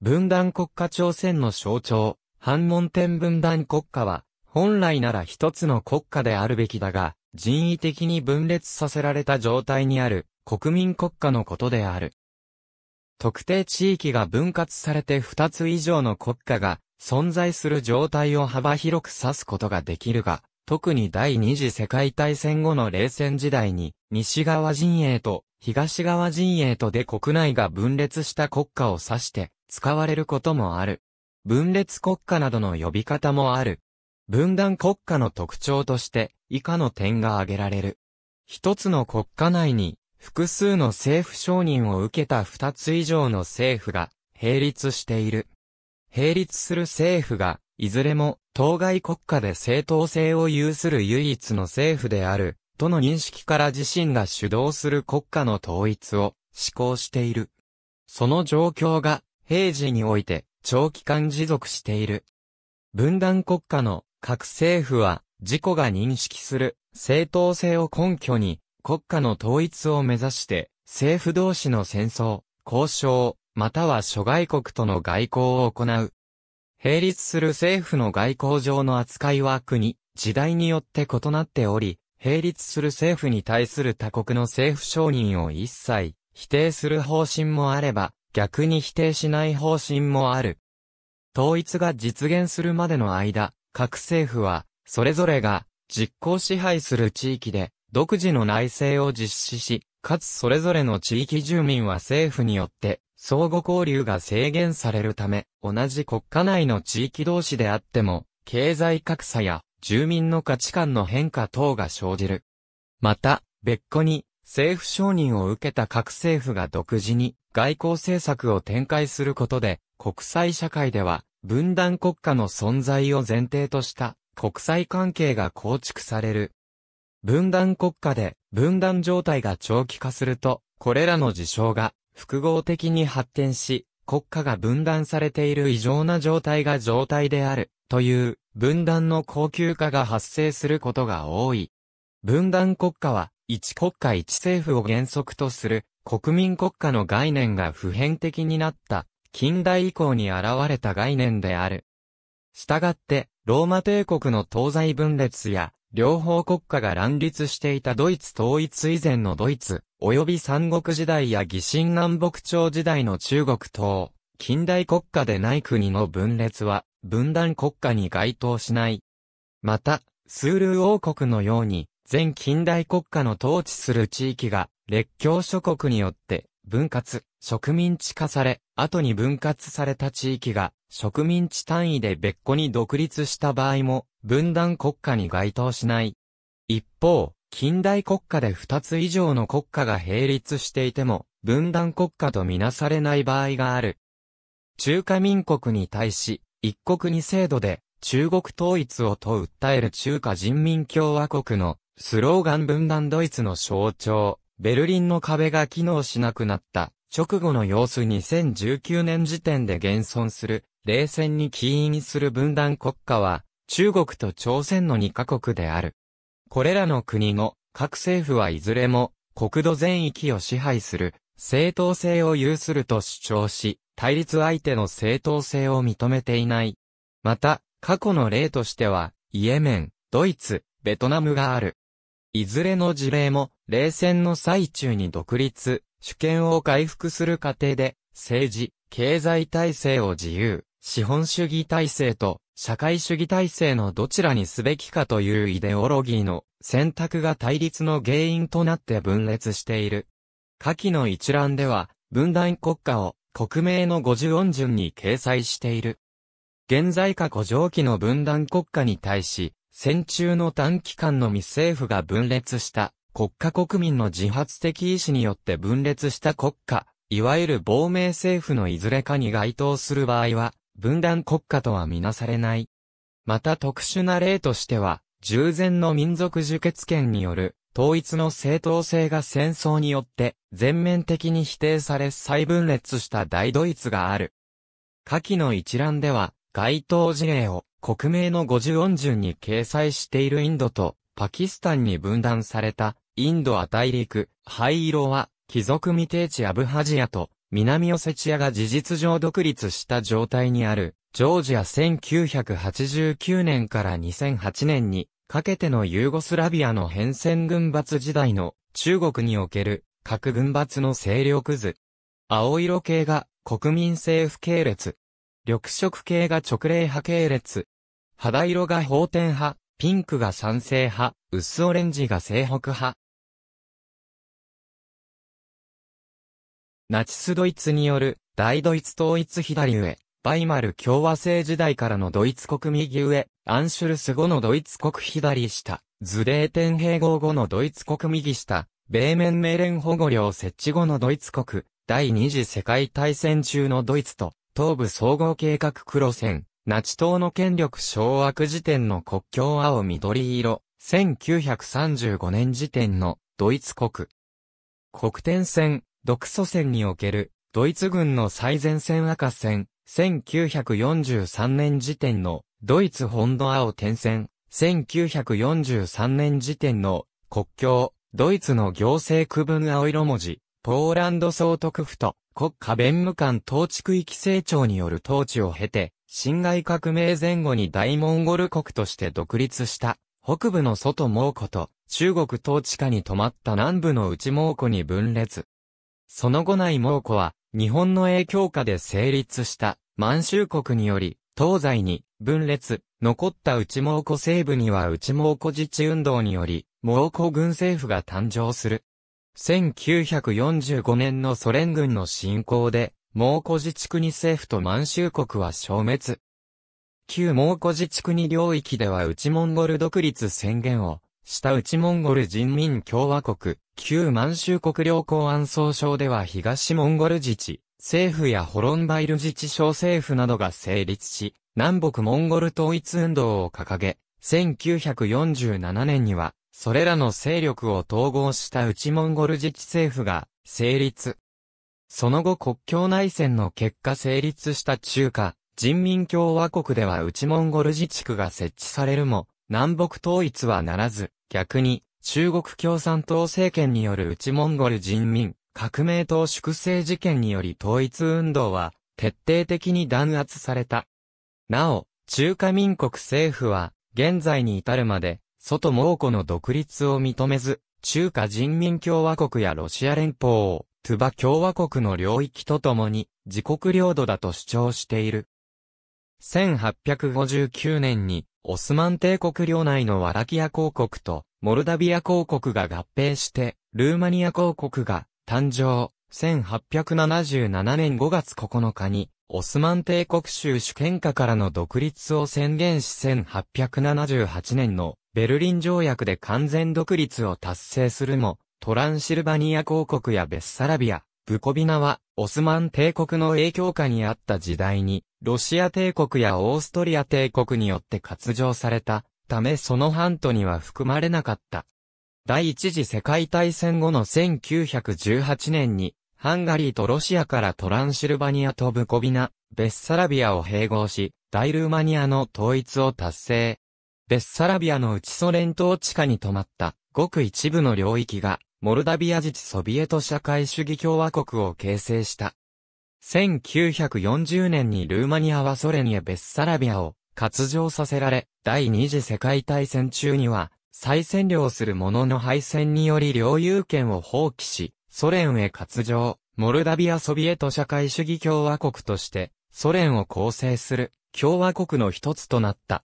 分断国家朝鮮の象徴、反門天分断国家は、本来なら一つの国家であるべきだが、人為的に分裂させられた状態にある国民国家のことである。特定地域が分割されて二つ以上の国家が存在する状態を幅広く指すことができるが、特に第二次世界大戦後の冷戦時代に西側陣営と東側陣営とで国内が分裂した国家を指して使われることもある。分裂国家などの呼び方もある。分断国家の特徴として以下の点が挙げられる。一つの国家内に複数の政府承認を受けた二つ以上の政府が並立している。並立する政府がいずれも当該国家で正当性を有する唯一の政府であるとの認識から自身が主導する国家の統一を施行している。その状況が平時において長期間持続している。分断国家の各政府は自己が認識する正当性を根拠に国家の統一を目指して政府同士の戦争、交渉、または諸外国との外交を行う。並立する政府の外交上の扱いは国、時代によって異なっており、並立する政府に対する他国の政府承認を一切否定する方針もあれば、逆に否定しない方針もある。統一が実現するまでの間、各政府は、それぞれが実効支配する地域で独自の内政を実施し、かつそれぞれの地域住民は政府によって相互交流が制限されるため、同じ国家内の地域同士であっても、経済格差や住民の価値観の変化等が生じる。また、別個に、政府承認を受けた各政府が独自に外交政策を展開することで、国際社会では分断国家の存在を前提とした国際関係が構築される。分断国家で分断状態が長期化すると、これらの事象が複合的に発展し、国家が分断されている異常な状態が状態であるという分断の高級化が発生することが多い。分断国家は、一国家一政府を原則とする国民国家の概念が普遍的になった近代以降に現れた概念である。したがって、ローマ帝国の東西分裂や、両方国家が乱立していたドイツ統一以前のドイツ、及び三国時代や疑心南北朝時代の中国等、近代国家でない国の分裂は、分断国家に該当しない。また、スールー王国のように、全近代国家の統治する地域が、列強諸国によって、分割、植民地化され、後に分割された地域が、植民地単位で別個に独立した場合も、分断国家に該当しない。一方、近代国家で2つ以上の国家が並立していても、分断国家とみなされない場合がある。中華民国に対し、一国二制度で中国統一をと訴える中華人民共和国のスローガン分断ドイツの象徴、ベルリンの壁が機能しなくなった直後の様子2019年時点で現存する冷戦に起因する分断国家は中国と朝鮮の2カ国である。これらの国の各政府はいずれも国土全域を支配する正当性を有すると主張し、対立相手の正当性を認めていない。また、過去の例としては、イエメン、ドイツ、ベトナムがある。いずれの事例も、冷戦の最中に独立、主権を回復する過程で、政治、経済体制を自由、資本主義体制と社会主義体制のどちらにすべきかというイデオロギーの選択が対立の原因となって分裂している。下記の一覧では、分断国家を国名の50音順に掲載している。現在過去上記の分断国家に対し、戦中の短期間の未政府が分裂した国家国民の自発的意志によって分裂した国家、いわゆる亡命政府のいずれかに該当する場合は、分断国家とはみなされない。また特殊な例としては、従前の民族受血権による統一の正当性が戦争によって全面的に否定され再分裂した大ドイツがある。下記の一覧では、該当事例を国名の50音順に掲載しているインドとパキスタンに分断されたインド亜大陸、灰色は貴族未定地アブハジアと南オセチアが事実上独立した状態にあるジョージア1989年から2008年にかけてのユーゴスラビアの変遷軍閥時代の中国における各軍閥の勢力図。青色系が国民政府系列。緑色系が直令派系列。肌色が法典派、ピンクが賛成派、薄オレンジが西北派。ナチスドイツによる大ドイツ統一左上、バイマル共和制時代からのドイツ国右上、アンシュルス後のドイツ国左下、ズレーテン併合後のドイツ国右下、米面メレン保護領設置後のドイツ国、第二次世界大戦中のドイツと、東部総合計画黒線、ナチ党の権力掌握時点の国境青緑色、1935年時点のドイツ国。国天戦、独ソ戦における、ドイツ軍の最前線赤線、1943年時点の、ドイツ本土青点線、1943年時点の、国境、ドイツの行政区分青色文字、ポーランド総督府と国家弁務官統治区域成長による統治を経て、辛亥革命前後に大モンゴル国として独立した、北部の外蒙古と中国統治下に止まった南部の内蒙古に分裂。その後内蒙古は日本の影響下で成立した満州国により東西に分裂、残った内蒙古西部には内蒙古自治運動により、蒙古軍政府が誕生する。1945年のソ連軍の侵攻で、蒙古自治国政府と満州国は消滅。旧蒙古自治国領域では内モンゴル独立宣言をした内モンゴル人民共和国、旧満州国領公安総省では東モンゴル自治、政府やホロンバイル自治省政府などが成立し、南北モンゴル統一運動を掲げ、1947年には、それらの勢力を統合した内モンゴル自治政府が成立。その後国境内戦の結果成立した中華、人民共和国では内モンゴル自治区が設置されるも、南北統一はならず、逆に、中国共産党政権による内モンゴル人民、革命党粛清事件により統一運動は、徹底的に弾圧された。なお、中華民国政府は、現在に至るまで、外蒙古の独立を認めず、中華人民共和国やロシア連邦を、トゥバ共和国の領域とともに、自国領土だと主張している。1859年に、オスマン帝国領内のワラキア公国と、モルダビア公国が合併して、ルーマニア公国が、誕生。1877年5月9日に、オスマン帝国州主権下からの独立を宣言し1878年のベルリン条約で完全独立を達成するも、トランシルバニア公国やベッサラビア、ブコビナは、オスマン帝国の影響下にあった時代に、ロシア帝国やオーストリア帝国によって割譲された、ためその半島には含まれなかった。第一次世界大戦後の1918年に、ハンガリーとロシアからトランシルバニアとブコビナ、ベッサラビアを併合し、大ルーマニアの統一を達成。ベッサラビアの内ソ連統治下に止まったごく一部の領域が、モルダビア自治ソビエト社会主義共和国を形成した。1940年にルーマニアはソ連やベッサラビアを割譲させられ、第二次世界大戦中には再占領する者の敗戦により領有権を放棄し、ソ連へ割譲、モルダビアソビエト社会主義共和国として、ソ連を構成する共和国の一つとなった。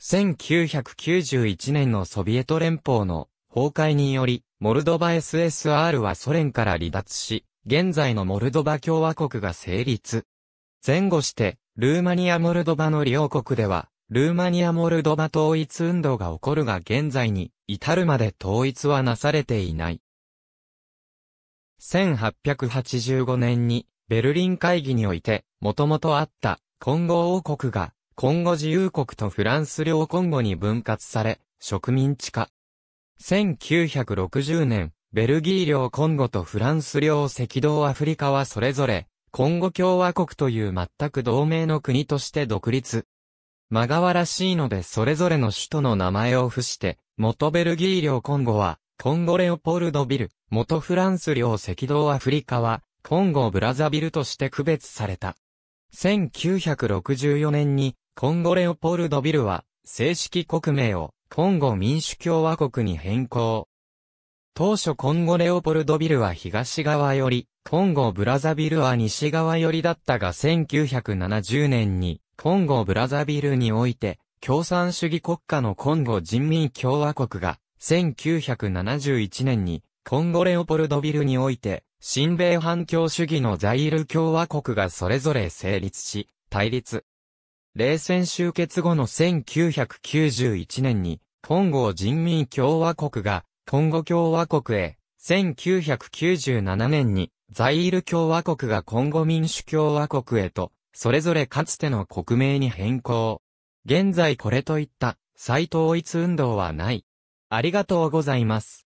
1991年のソビエト連邦の崩壊により、モルドバ SSR はソ連から離脱し、現在のモルドバ共和国が成立。前後して、ルーマニア・モルドバの両国では、ルーマニア・モルドバ統一運動が起こるが現在に、至るまで統一はなされていない。1885年にベルリン会議において、もともとあったコンゴ王国が、コンゴ自由国とフランス領コンゴに分割され、植民地化。1960年、ベルギー領コンゴとフランス領赤道アフリカはそれぞれ、コンゴ共和国という全く同盟の国として独立。間がワらしいのでそれぞれの首都の名前を付して、元ベルギー領コンゴは、コンゴレオポルドビル、元フランス領赤道アフリカは、コンゴブラザビルとして区別された。1964年に、コンゴレオポルドビルは、正式国名を、コンゴ民主共和国に変更。当初コンゴレオポルドビルは東側より、コンゴブラザビルは西側よりだったが1970年に、コンゴブラザビルにおいて、共産主義国家のコンゴ人民共和国が1971年に、コンゴレオポルドビルにおいて、新米反共主義のザイール共和国がそれぞれ成立し、対立。冷戦終結後の1991年に、コンゴ人民共和国が、コンゴ共和国へ、1997年に、ザイール共和国がコンゴ民主共和国へと、それぞれかつての国名に変更。現在これといった、再統一運動はない。ありがとうございます。